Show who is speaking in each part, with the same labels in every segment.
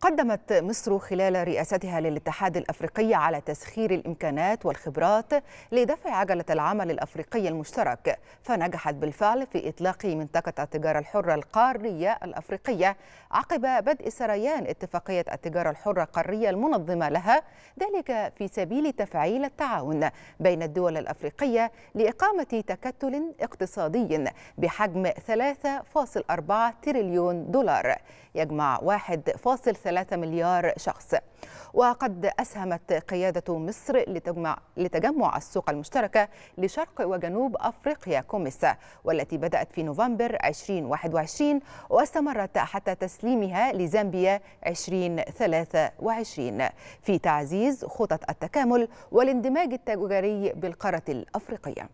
Speaker 1: قدمت مصر خلال رئاستها للاتحاد الافريقي على تسخير الامكانات والخبرات لدفع عجله العمل الافريقي المشترك فنجحت بالفعل في اطلاق منطقه التجاره الحره القاريه الافريقيه عقب بدء سريان اتفاقيه التجاره الحره القاريه المنظمه لها ذلك في سبيل تفعيل التعاون بين الدول الافريقيه لاقامه تكتل اقتصادي بحجم 3.4 تريليون دولار يجمع 1.3 3 مليار شخص وقد أسهمت قيادة مصر لتجمع, لتجمع السوق المشتركة لشرق وجنوب أفريقيا كوميسا والتي بدأت في نوفمبر 2021 واستمرت حتى تسليمها لزامبيا 2023 في تعزيز خطط التكامل والاندماج التجاري بالقارة الأفريقية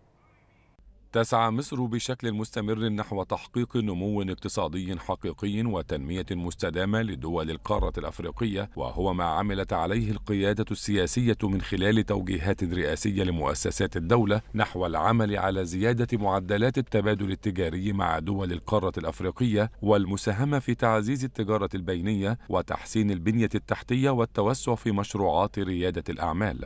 Speaker 2: تسعى مصر بشكل مستمر نحو تحقيق نمو اقتصادي حقيقي وتنمية مستدامة لدول القارة الأفريقية وهو ما عملت عليه القيادة السياسية من خلال توجيهات رئاسية لمؤسسات الدولة نحو العمل على زيادة معدلات التبادل التجاري مع دول القارة الأفريقية والمساهمة في تعزيز التجارة البينية وتحسين البنية التحتية والتوسع في مشروعات ريادة الأعمال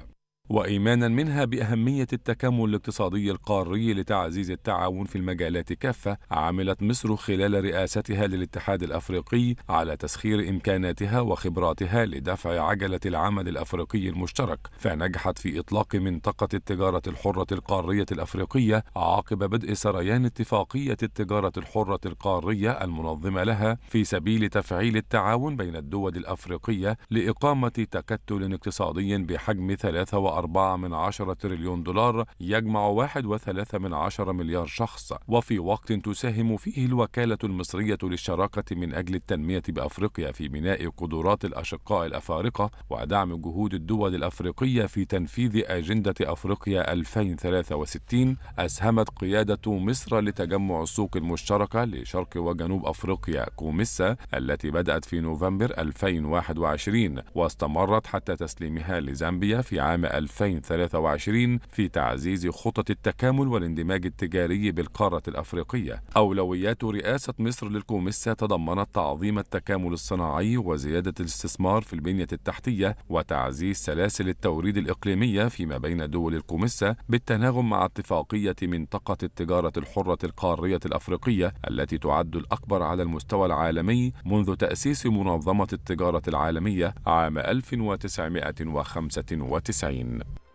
Speaker 2: وايمانا منها باهميه التكامل الاقتصادي القاري لتعزيز التعاون في المجالات كافه عملت مصر خلال رئاستها للاتحاد الافريقي على تسخير امكاناتها وخبراتها لدفع عجله العمل الافريقي المشترك فنجحت في اطلاق منطقه التجاره الحره القاريه الافريقيه عقب بدء سريان اتفاقيه التجاره الحره القاريه المنظمه لها في سبيل تفعيل التعاون بين الدول الافريقيه لاقامه تكتل اقتصادي بحجم 43 أربعة من عشرة تريليون دولار يجمع واحد وثلاثة من عشرة مليار شخص وفي وقت تساهم فيه الوكالة المصرية للشراكة من أجل التنمية بأفريقيا في بناء قدرات الأشقاء الأفارقة ودعم جهود الدول الأفريقية في تنفيذ أجندة أفريقيا 2063 أسهمت قيادة مصر لتجمع السوق المشتركة لشرق وجنوب أفريقيا كوميسا التي بدأت في نوفمبر 2021 واستمرت حتى تسليمها لزامبيا في عام 2021 2023 في تعزيز خطط التكامل والاندماج التجاري بالقارة الأفريقية. أولويات رئاسة مصر للكوميسا تضمنت تعظيم التكامل الصناعي وزيادة الاستثمار في البنية التحتية وتعزيز سلاسل التوريد الإقليمية فيما بين دول الكوميسا بالتناغم مع اتفاقية منطقة التجارة الحرة القارية الأفريقية التي تعد الأكبر على المستوى العالمي منذ تأسيس منظمة التجارة العالمية عام 1995 Amen.